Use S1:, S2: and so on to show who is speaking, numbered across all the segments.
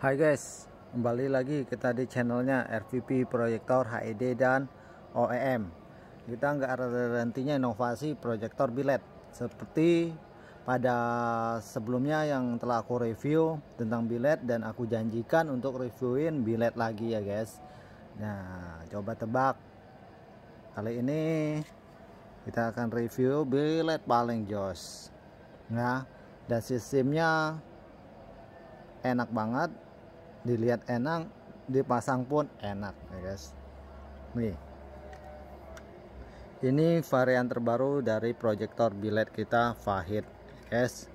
S1: Hai guys, kembali lagi kita di channelnya RVP Proyektor HED dan OEM Kita nggak ada rentinya inovasi proyektor bilet Seperti pada sebelumnya yang telah aku review tentang bilet Dan aku janjikan untuk reviewin bilet lagi ya guys Nah, coba tebak Kali ini kita akan review bilet paling joss, Nah, dan sistemnya enak banget dilihat enak dipasang pun enak ya guys nih ini varian terbaru dari proyektor bilet kita Fahid ya guys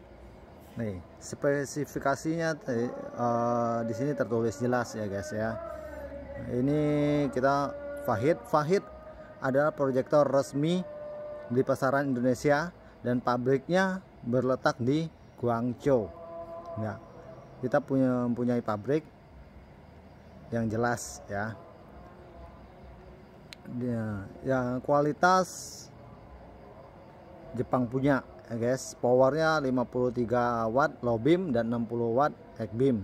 S1: nih spesifikasinya uh, di sini tertulis jelas ya guys ya ini kita Fahid Fahid adalah proyektor resmi di pasaran Indonesia dan pabriknya berletak di Guangzhou ya kita punya mempunyai pabrik yang jelas ya ya, ya kualitas Jepang punya ya guys powernya 53 watt low beam dan 60 watt high beam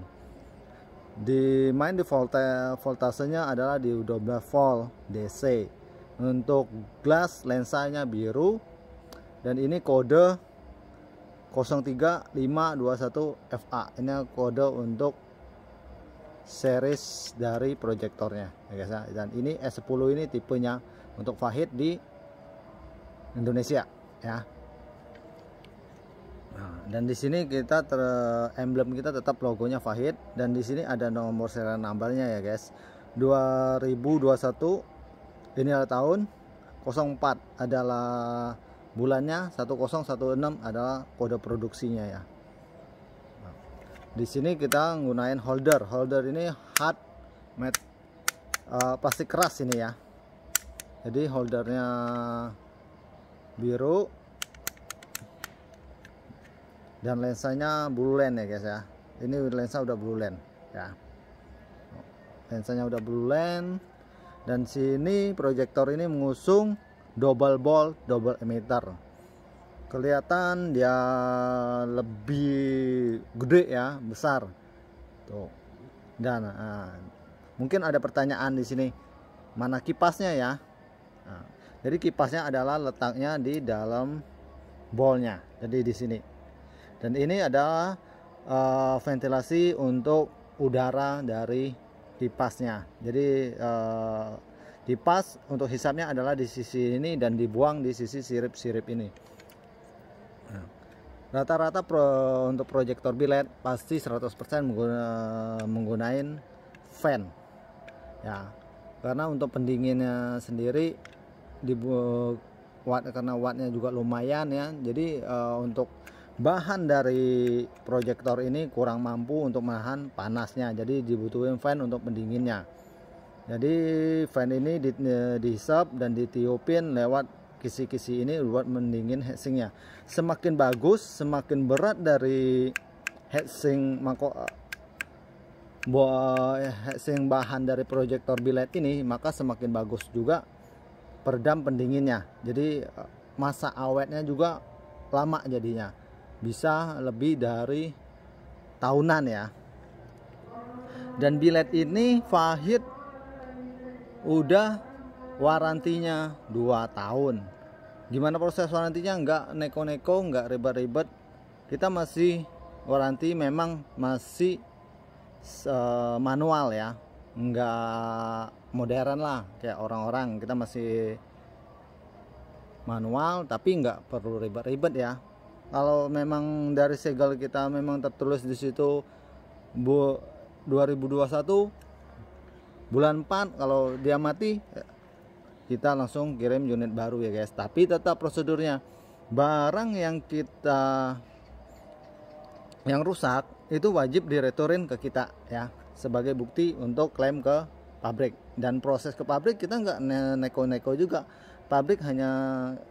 S1: di main di volta, voltasenya adalah di 12 volt DC untuk glass lensanya biru dan ini kode 03521FA ini kode untuk series dari proyektornya ya guys ya. Dan ini S10 ini tipenya untuk Fahid di Indonesia ya. Nah, dan di sini kita ter emblem kita tetap logonya Fahid dan di sini ada nomor serial numbernya ya guys. 2021 ini adalah tahun 04 adalah bulannya 1016 adalah kode produksinya ya di sini kita nggunain holder holder ini hard matte uh, plastik keras ini ya jadi holdernya biru dan lensanya blue lens ya guys ya ini lensa udah blue lens ya lensanya udah blue lens dan sini proyektor ini mengusung double ball double emitter kelihatan dia lebih gede ya besar tuh dan nah, mungkin ada pertanyaan di sini mana kipasnya ya nah, jadi kipasnya adalah letaknya di dalam bolnya jadi di sini dan ini adalah uh, ventilasi untuk udara dari kipasnya jadi uh, kipas untuk hisapnya adalah di sisi ini dan dibuang di sisi sirip-sirip ini Iya. Rata-rata pro, untuk proyektor bilet pasti 100% mengguna, menggunakan fan. Ya. Karena untuk pendinginnya sendiri di watt karena wattnya juga lumayan ya. Jadi uh, untuk bahan dari proyektor ini kurang mampu untuk menahan panasnya. Jadi dibutuhin fan untuk pendinginnya. Jadi fan ini di, eh, dihisap dan ditiupin lewat kisi-kisi ini buat mendingin headsingnya semakin bagus semakin berat dari mangkok mako eh, headsing bahan dari proyektor billet ini maka semakin bagus juga peredam pendinginnya jadi eh, masa awetnya juga lama jadinya bisa lebih dari tahunan ya dan billet ini Fahid udah warantinya 2 tahun gimana proses warantinya nggak neko-neko nggak ribet-ribet kita masih waranti memang masih eh, manual ya nggak modern lah kayak orang-orang kita masih manual tapi nggak perlu ribet-ribet ya kalau memang dari segel kita memang tertulis di situ bu 2021 bulan 4 kalau dia mati kita langsung kirim unit baru ya guys tapi tetap prosedurnya barang yang kita yang rusak itu wajib direturin ke kita ya sebagai bukti untuk klaim ke pabrik dan proses ke pabrik kita nggak neko-neko juga pabrik hanya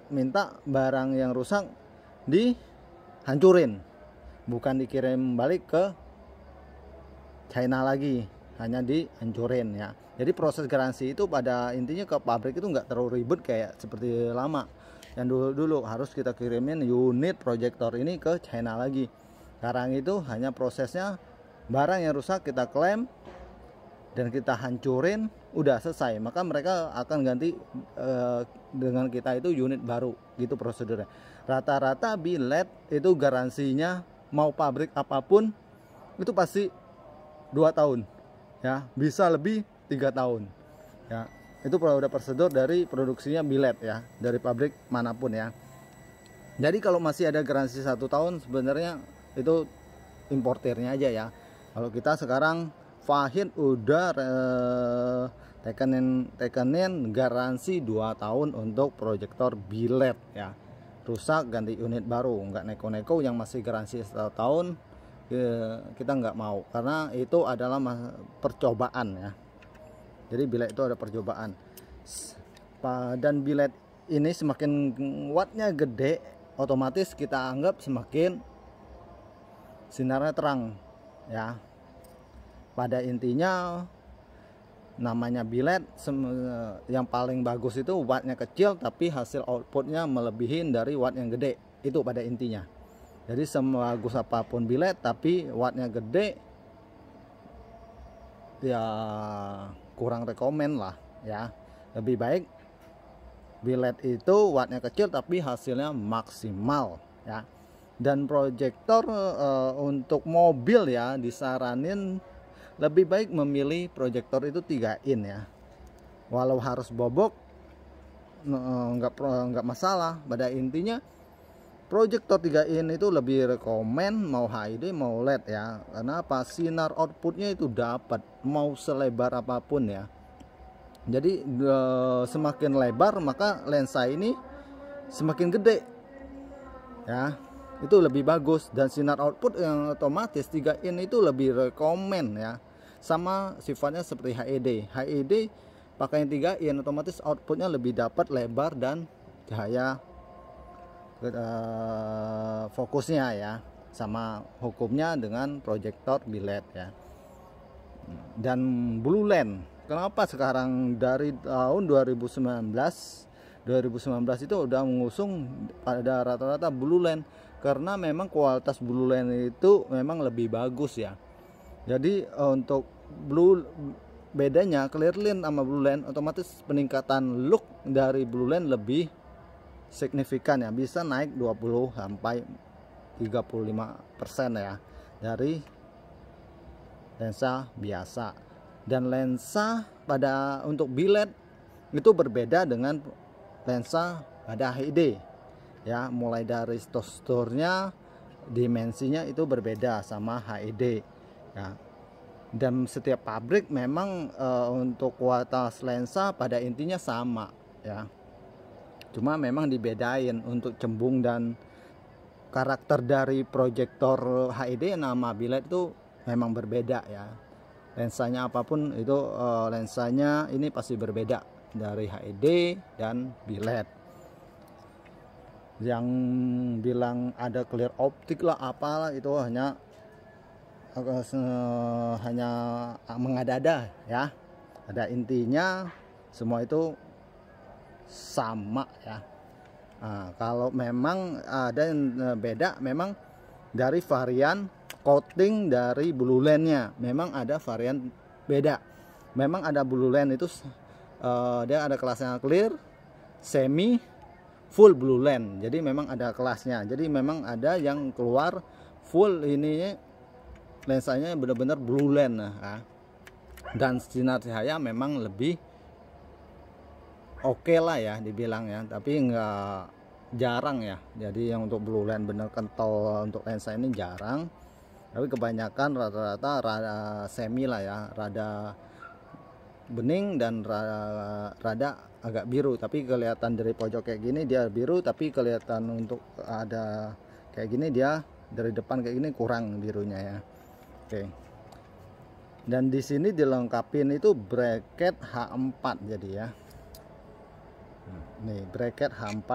S1: minta barang yang rusak dihancurin bukan dikirim balik ke China lagi hanya di hancurin ya jadi proses garansi itu pada intinya ke pabrik itu nggak terlalu ribet kayak seperti lama yang dulu dulu harus kita kirimin unit proyektor ini ke China lagi sekarang itu hanya prosesnya barang yang rusak kita klaim dan kita hancurin udah selesai maka mereka akan ganti e, dengan kita itu unit baru gitu prosedurnya rata-rata bilet itu garansinya mau pabrik apapun itu pasti 2 tahun ya bisa lebih tiga tahun ya itu udah prosedur dari produksinya bilet ya dari pabrik manapun ya jadi kalau masih ada garansi satu tahun sebenarnya itu importernya aja ya kalau kita sekarang Fahid udah eh, tekenin tekenin garansi 2 tahun untuk proyektor bilet ya rusak ganti unit baru nggak neko-neko yang masih garansi satu tahun kita nggak mau karena itu adalah percobaan ya jadi bilet itu ada percobaan dan bilet ini semakin wattnya gede otomatis kita anggap semakin sinarnya terang ya pada intinya namanya bilet eh, yang paling bagus itu wattnya kecil tapi hasil outputnya melebihin dari watt yang gede itu pada intinya jadi semagus apapun bilet tapi wattnya gede ya kurang rekomen lah ya lebih baik bilet itu wattnya kecil tapi hasilnya maksimal ya dan proyektor e, eh, untuk mobil ya disaranin lebih baik memilih proyektor itu 3 in ya walau harus bobok eh, nggak nggak masalah pada intinya Projector 3 in itu lebih rekomen mau HD mau LED ya karena apa sinar outputnya itu dapat mau selebar apapun ya jadi e, semakin lebar maka lensa ini semakin gede ya itu lebih bagus dan sinar output yang otomatis 3 in itu lebih rekomen ya sama sifatnya seperti HED HED pakai yang 3 in otomatis outputnya lebih dapat lebar dan cahaya uh, fokusnya ya sama hukumnya dengan proyektor bilet ya dan blue lens kenapa sekarang dari tahun 2019 2019 itu udah mengusung pada rata-rata blue lens karena memang kualitas blue lens itu memang lebih bagus ya jadi eh, untuk blue bedanya clear lens sama blue lens otomatis peningkatan look dari blue lens lebih signifikan ya bisa naik 20 sampai 35% persen ya dari lensa biasa dan lensa pada untuk bilet itu berbeda dengan lensa pada HID ya mulai dari stosturnya dimensinya itu berbeda sama HID ya dan setiap pabrik memang e, untuk kualitas lensa pada intinya sama ya cuma memang dibedain untuk cembung dan karakter dari proyektor HID nama bilet itu memang berbeda ya lensanya apapun itu uh, lensanya ini pasti berbeda dari HID dan bilet yang bilang ada clear optik lah apalah itu hanya eh, hanya mengada-ada ya ada intinya semua itu sama ya nah, kalau memang ada yang eh, beda memang dari varian coating dari blue nya memang ada varian beda memang ada blue land itu uh, dia ada kelasnya clear semi full blue land jadi memang ada kelasnya jadi memang ada yang keluar full ini lensanya benar-benar blue land nah. dan sinar cahaya memang lebih oke okay lah ya dibilang ya tapi nggak jarang ya jadi yang untuk blue line bener kental untuk lensa ini jarang tapi kebanyakan rata-rata rada semi lah ya rada bening dan rada, rada agak biru tapi kelihatan dari pojok kayak gini dia biru tapi kelihatan untuk ada kayak gini dia dari depan kayak gini kurang birunya ya oke okay. dan di sini dilengkapin itu bracket H4 jadi ya nih bracket H4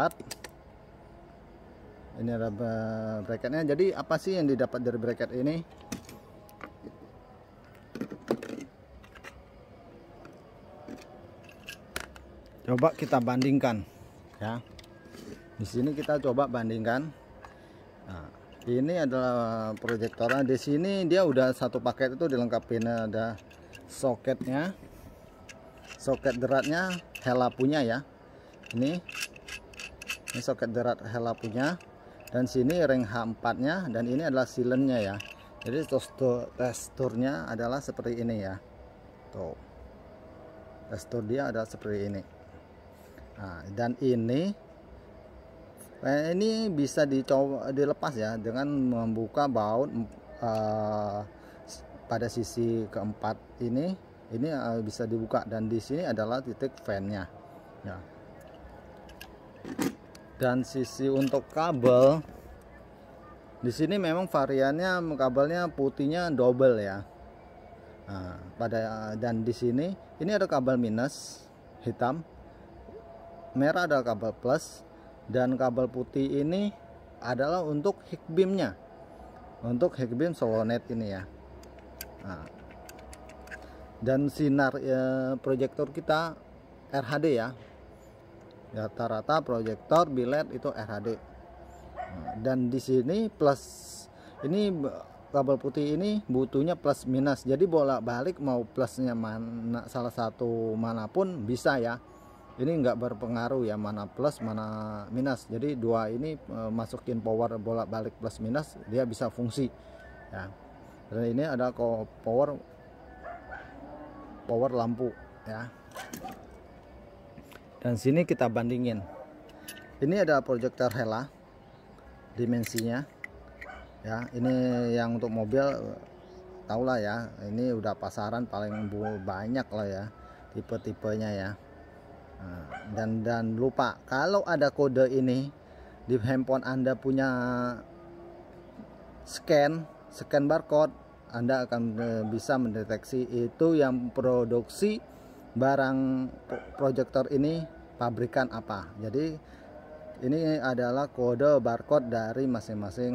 S1: ini ada eh, bracketnya jadi apa sih yang didapat dari bracket ini coba kita bandingkan ya di sini kita coba bandingkan nah, ini adalah proyektornya di sini dia udah satu paket itu dilengkapi nah, ada soketnya soket deratnya, helapunya ya ini ini soket derat hela punya dan sini ring H4 nya dan ini adalah silennya ya jadi testurnya teksturnya adalah seperti ini ya tuh testur dia adalah seperti ini nah, dan ini eh, ini bisa dicoba dilepas ya dengan membuka baut uh, pada sisi keempat ini ini uh, bisa dibuka dan di sini adalah titik fan nya ya dan sisi untuk kabel di sini memang variannya kabelnya putihnya double ya nah, pada dan di sini ini ada kabel minus hitam merah ada kabel plus dan kabel putih ini adalah untuk hikbimnya, untuk hikbim solonet ini ya nah, dan sinar e, proyektor kita RHD ya rata-rata proyektor bilet itu RHD nah, dan di sini plus ini kabel putih ini butuhnya plus minus jadi bolak-balik mau plusnya mana salah satu manapun bisa ya ini nggak berpengaruh ya mana plus mana minus jadi dua ini e, masukin power bolak-balik plus minus dia bisa fungsi ya dan ini ada power power lampu ya dan sini kita bandingin ini ada proyektor Hela dimensinya ya ini yang untuk mobil tahulah ya ini udah pasaran paling banyak lah ya tipe-tipenya ya nah, dan dan lupa kalau ada kode ini di handphone anda punya scan scan barcode anda akan e, bisa mendeteksi itu yang produksi barang proyektor ini pabrikan apa. Jadi ini adalah kode barcode dari masing-masing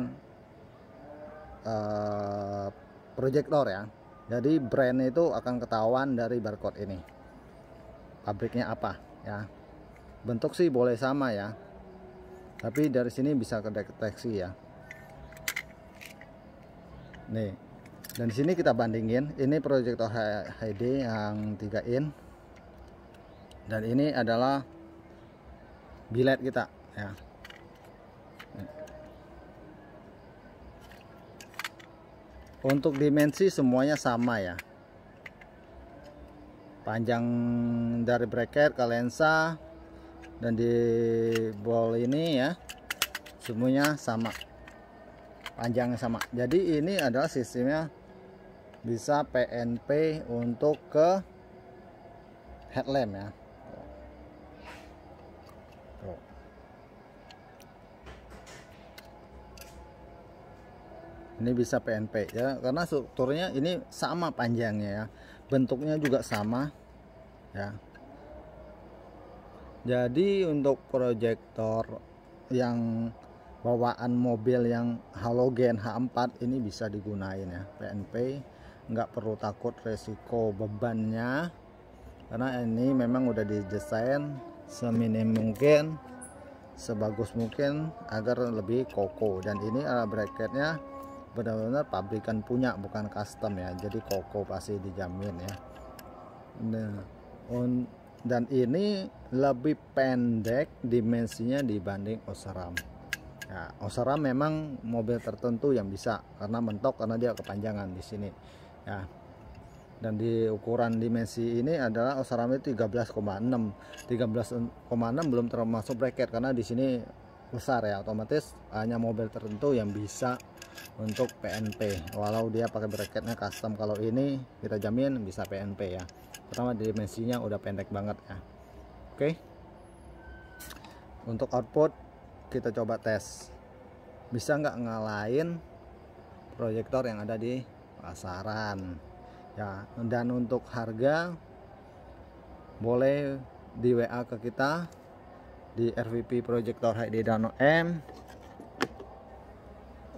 S1: uh, eh, proyektor ya. Jadi brand itu akan ketahuan dari barcode ini. Pabriknya apa ya. Bentuk sih boleh sama ya. Tapi dari sini bisa kedeteksi ya. Nih. Dan di sini kita bandingin, ini proyektor HD yang 3 in dan ini adalah bilet kita ya untuk dimensi semuanya sama ya panjang dari bracket ke lensa dan di ball ini ya semuanya sama panjangnya sama jadi ini adalah sistemnya bisa PNP untuk ke headlamp ya ini bisa PNP ya karena strukturnya ini sama panjangnya ya bentuknya juga sama ya jadi untuk proyektor yang bawaan mobil yang halogen H4 ini bisa digunain ya PNP nggak perlu takut resiko bebannya karena ini memang udah didesain seminim mungkin sebagus mungkin agar lebih kokoh dan ini ala bracketnya benar-benar pabrikan punya bukan custom ya jadi koko pasti dijamin ya nah, dan ini lebih pendek dimensinya dibanding osram. ya, Osaram memang mobil tertentu yang bisa karena mentok karena dia kepanjangan di sini ya dan di ukuran dimensi ini adalah osram itu 13,6 13,6 belum termasuk bracket karena di sini besar ya otomatis hanya mobil tertentu yang bisa untuk PNP walau dia pakai bracketnya custom kalau ini kita jamin bisa PNP ya pertama dimensinya udah pendek banget ya oke untuk output kita coba tes bisa nggak ngalahin proyektor yang ada di pasaran ya dan untuk harga boleh di WA ke kita di RVP Proyektor HD Dano M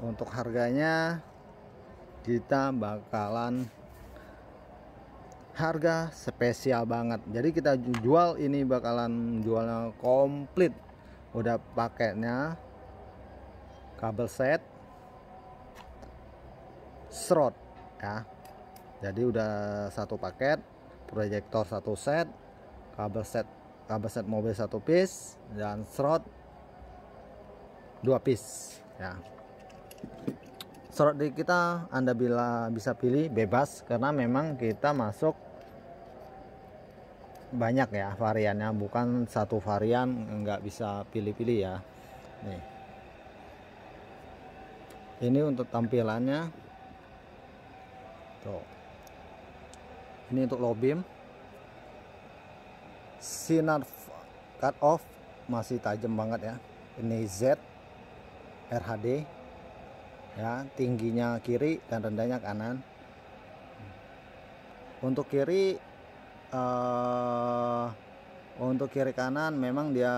S1: untuk harganya kita bakalan harga spesial banget jadi kita jual ini bakalan jualnya komplit udah paketnya kabel set serot ya jadi udah satu paket proyektor satu set kabel set kabel set mobil satu piece dan serot dua piece ya Surat di kita Anda bila bisa pilih bebas karena memang kita masuk banyak ya variannya bukan satu varian nggak bisa pilih-pilih ya nih ini untuk tampilannya tuh ini untuk low beam sinar cut off masih tajam banget ya ini Z RHD ya tingginya kiri dan rendahnya kanan untuk kiri uh, untuk kiri kanan memang dia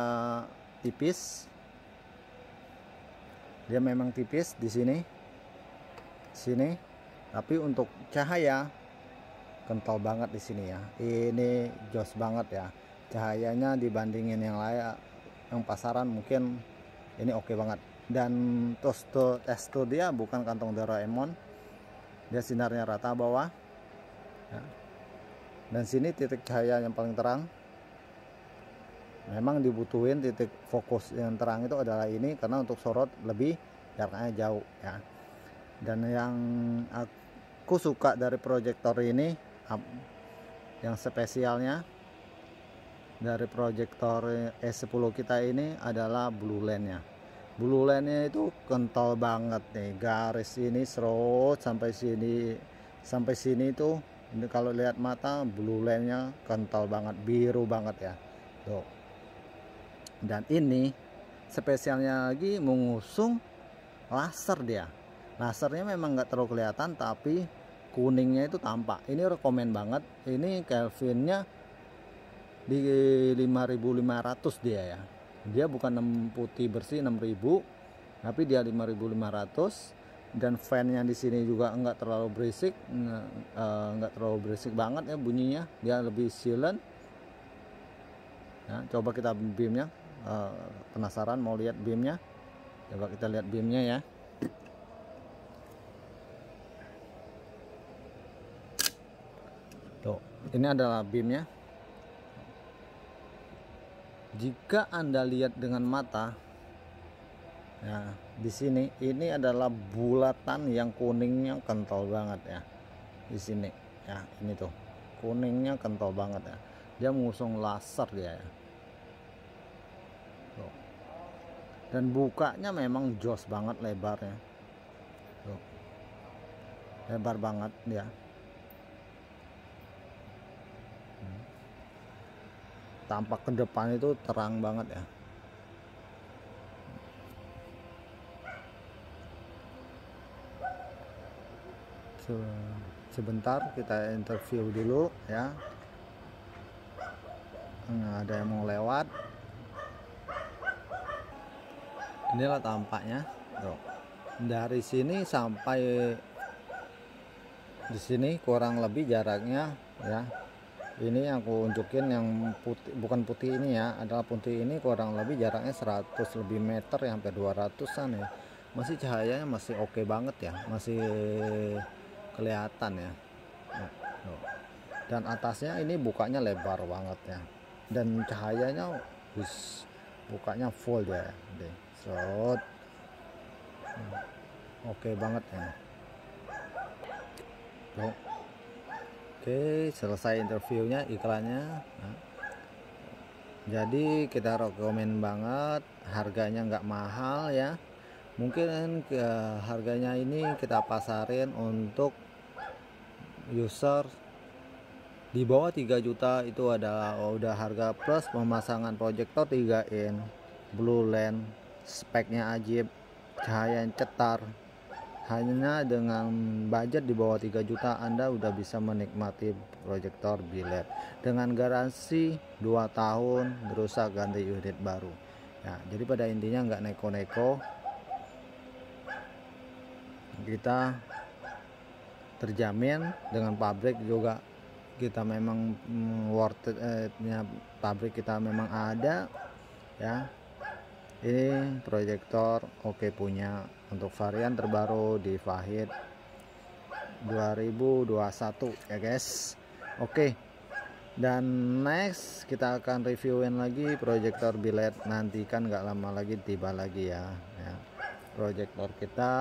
S1: tipis dia memang tipis di sini sini tapi untuk cahaya kental banget di sini ya ini jos banget ya cahayanya dibandingin yang layak yang pasaran mungkin ini oke okay banget dan tosto testo dia bukan kantong Doraemon dia sinarnya rata bawah ya. dan sini titik cahaya yang paling terang memang dibutuhin titik fokus yang terang itu adalah ini karena untuk sorot lebih jaraknya jauh ya dan yang aku suka dari proyektor ini yang spesialnya dari proyektor e S10 kita ini adalah blue lensnya. nya bulu lainnya itu kental banget nih garis ini serut sampai sini sampai sini itu ini kalau lihat mata bulu lainnya kental banget biru banget ya tuh dan ini spesialnya lagi mengusung laser dia lasernya memang nggak terlalu kelihatan tapi kuningnya itu tampak ini rekomen banget ini Kelvinnya di 5500 dia ya dia bukan 6 putih bersih 6000 tapi dia 5500 dan fan-nya di sini juga enggak terlalu berisik eh, enggak terlalu berisik banget ya bunyinya dia lebih silent nah, coba kita beamnya eh, penasaran mau lihat beamnya coba kita lihat beamnya ya tuh ini adalah beamnya jika Anda lihat dengan mata ya di sini ini adalah bulatan yang kuningnya kental banget ya. Di sini ya, ini tuh. Kuningnya kental banget ya. Dia mengusung laser dia ya. Tuh. Dan bukanya memang jos banget lebarnya. Tuh. Lebar banget Ya. tampak ke depan itu terang banget ya sebentar kita interview dulu ya nah, ada yang mau lewat inilah tampaknya Tuh. dari sini sampai di sini kurang lebih jaraknya ya ini aku unjukin yang putih bukan putih ini ya adalah putih ini kurang lebih jaraknya 100 lebih meter ya sampai 200an ya masih cahayanya masih oke okay banget ya masih kelihatan ya nah, dan atasnya ini bukanya lebar banget ya dan cahayanya bus bukanya full ya deh so oke okay banget ya Tuh. Oke selesai interviewnya iklannya nah. jadi kita rekomen banget harganya nggak mahal ya mungkin uh, harganya ini kita pasarin untuk user di bawah 3 juta itu adalah oh, udah harga plus pemasangan proyektor 3 in blue lens speknya ajib cahaya yang cetar hanya dengan budget di bawah 3 juta Anda udah bisa menikmati proyektor bilet dengan garansi 2 tahun rusak ganti unit baru. ya jadi pada intinya nggak neko-neko. Kita terjamin dengan pabrik juga kita memang mm, worth it eh, pabrik kita memang ada ya. Ini proyektor oke okay punya untuk varian terbaru di Fahid 2021 ya guys oke dan next kita akan reviewin lagi proyektor bilet nantikan gak lama lagi tiba lagi ya, ya. proyektor kita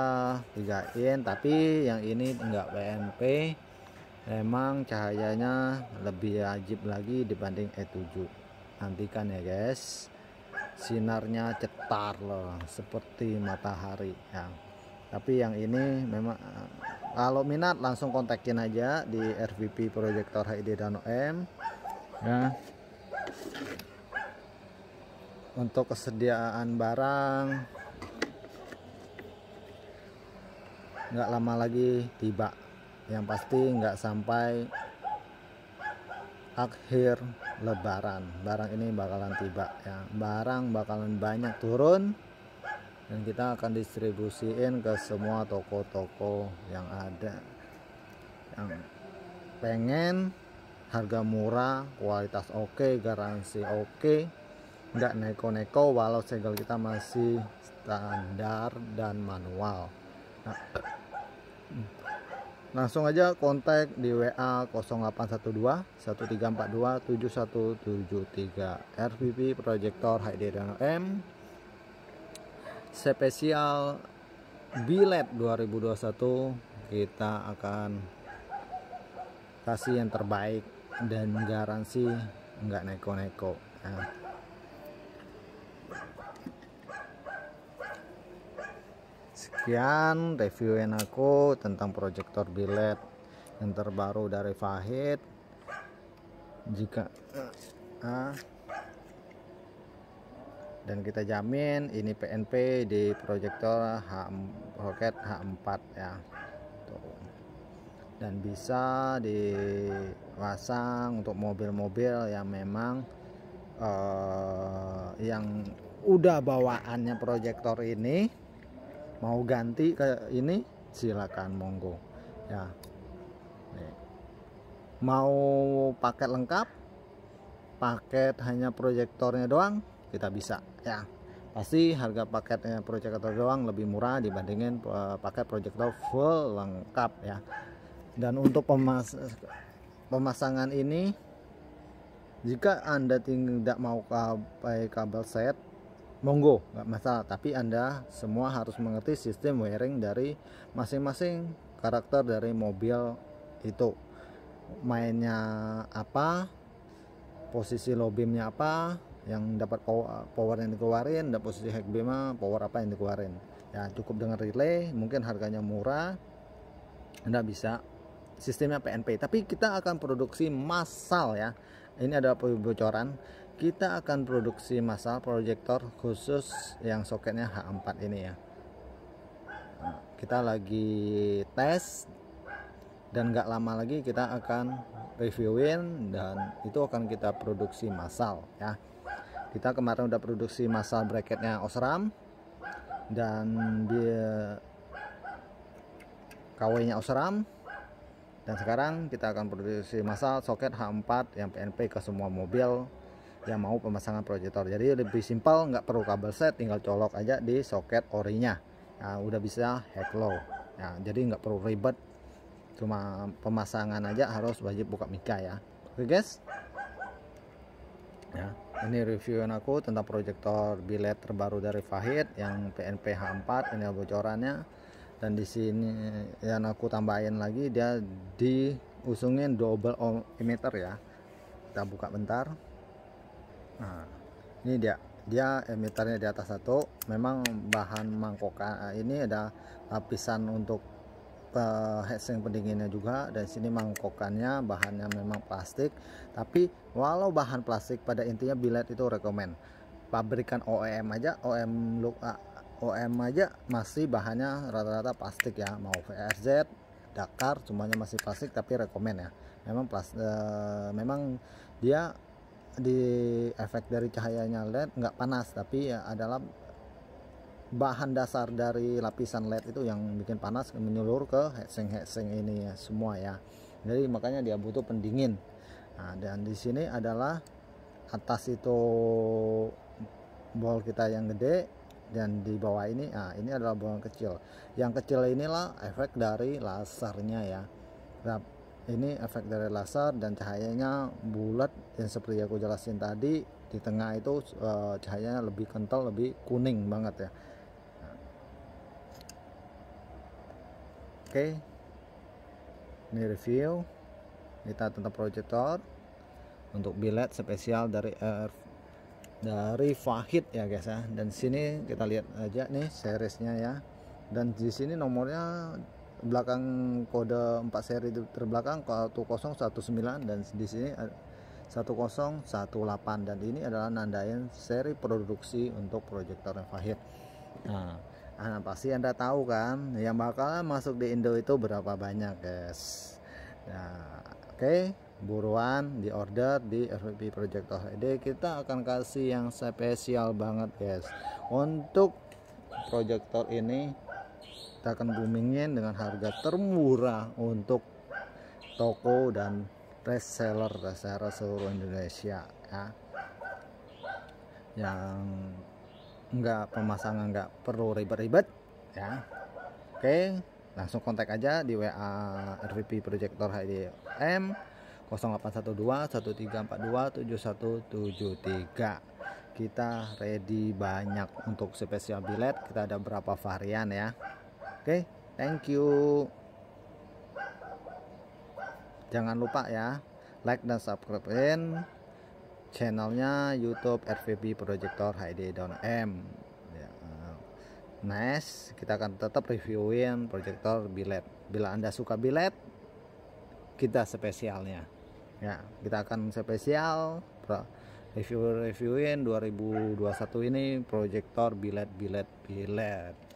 S1: 3 in tapi yang ini enggak WNP emang cahayanya lebih ajib lagi dibanding E7 nantikan ya guys sinarnya cetar loh seperti matahari ya tapi yang ini memang eh, kalau minat langsung kontakin aja di RVP Proyektor HD Dano M ya untuk kesediaan barang nggak lama lagi tiba yang pasti nggak sampai akhir lebaran barang ini bakalan tiba ya barang bakalan banyak turun dan kita akan distribusiin ke semua toko-toko yang ada yang pengen harga murah kualitas oke okay, garansi oke okay, nggak neko-neko walau segel kita masih standar dan manual nah, langsung aja kontak di WA 0812 1342 7173 RVP Projector HD dan M spesial Bilet e 2021 kita akan kasih yang terbaik dan garansi nggak neko-neko nah. sekian reviewin aku tentang proyektor bilet yang terbaru dari Fahid jika eh, ah. dan kita jamin ini PNP di proyektor H roket H4 ya Tuh. dan bisa dipasang untuk mobil-mobil yang memang uh, yang udah bawaannya proyektor ini mau ganti ke ini silakan monggo ya Nih. mau paket lengkap paket hanya proyektornya doang kita bisa ya pasti harga paketnya proyektor doang lebih murah dibandingin eh, paket proyektor full lengkap ya dan untuk pemas pemasangan ini jika anda tidak mau pakai kabel set monggo nggak masalah tapi anda semua harus mengerti sistem wiring dari masing-masing karakter dari mobil itu mainnya apa posisi low beamnya apa yang dapat power, yang dikeluarin dan posisi high beamnya power apa yang dikeluarin ya cukup dengan relay mungkin harganya murah anda bisa sistemnya PNP tapi kita akan produksi massal ya ini ada bocoran kita akan produksi massal proyektor khusus yang soketnya H4 ini ya kita lagi tes dan gak lama lagi kita akan reviewin dan itu akan kita produksi massal ya kita kemarin udah produksi massal bracketnya Osram dan dia KW nya Osram dan sekarang kita akan produksi massal soket H4 yang PNP ke semua mobil yang mau pemasangan proyektor jadi lebih simpel nggak perlu kabel set tinggal colok aja di soket orinya nah, udah bisa head low nah, jadi nggak perlu ribet cuma pemasangan aja harus wajib buka mika ya oke guys ya ini reviewan aku tentang proyektor bilet terbaru dari Fahid yang PNP h 4 ini bocorannya dan di sini yang aku tambahin lagi dia diusungin double emitter ya kita buka bentar nah, ini dia dia emitternya di atas satu memang bahan mangkok eh, ini ada lapisan untuk eh, heatsink pendinginnya juga dan sini mangkokannya bahannya memang plastik tapi walau bahan plastik pada intinya billet itu rekomen. pabrikan OEM aja OEM look OEM aja masih bahannya rata-rata plastik ya mau VRZ Dakar semuanya masih plastik tapi rekomen ya memang plastik, uh, eh, memang dia di efek dari cahayanya LED nggak panas tapi ya adalah bahan dasar dari lapisan LED itu yang bikin panas menyeluruh ke heatsink-heatsink ini ya semua ya jadi makanya dia butuh pendingin nah, dan di sini adalah atas itu bol kita yang gede dan di bawah ini nah, ini adalah bol kecil yang kecil inilah efek dari lasernya ya nah, ini efek dari laser dan cahayanya bulat yang seperti aku jelasin tadi di tengah itu e, cahayanya lebih kental lebih kuning banget ya oke ini review kita tentang proyektor untuk bilet spesial dari uh, dari Fahid ya guys ya dan sini kita lihat aja nih seriesnya ya dan di sini nomornya belakang kode 4 seri terbelakang 1019 dan di sini 1018 dan ini adalah nandain seri produksi untuk proyektor Fahir. Nah, nah, pasti Anda tahu kan yang bakalan masuk di Indo itu berapa banyak, guys. Nah, oke, okay, buruan di order di RVP Projector HD kita akan kasih yang spesial banget, guys. Untuk proyektor ini kita akan boomingin dengan harga termurah untuk toko dan reseller reseller seluruh Indonesia ya yang enggak pemasangan enggak perlu ribet-ribet ya oke langsung kontak aja di WA RVP Projector HDM 0812 1342 7173 kita ready banyak untuk spesial bilet kita ada berapa varian ya Oke, okay, thank you. Jangan lupa ya, like dan subscribe channelnya YouTube RVB Projector HD Down M. Ya, eh, nice, kita akan tetap reviewin projector bilet. Bila anda suka bilet, kita spesialnya. Ya, kita akan spesial review-reviewin 2021 ini projector bilet bilet bilet.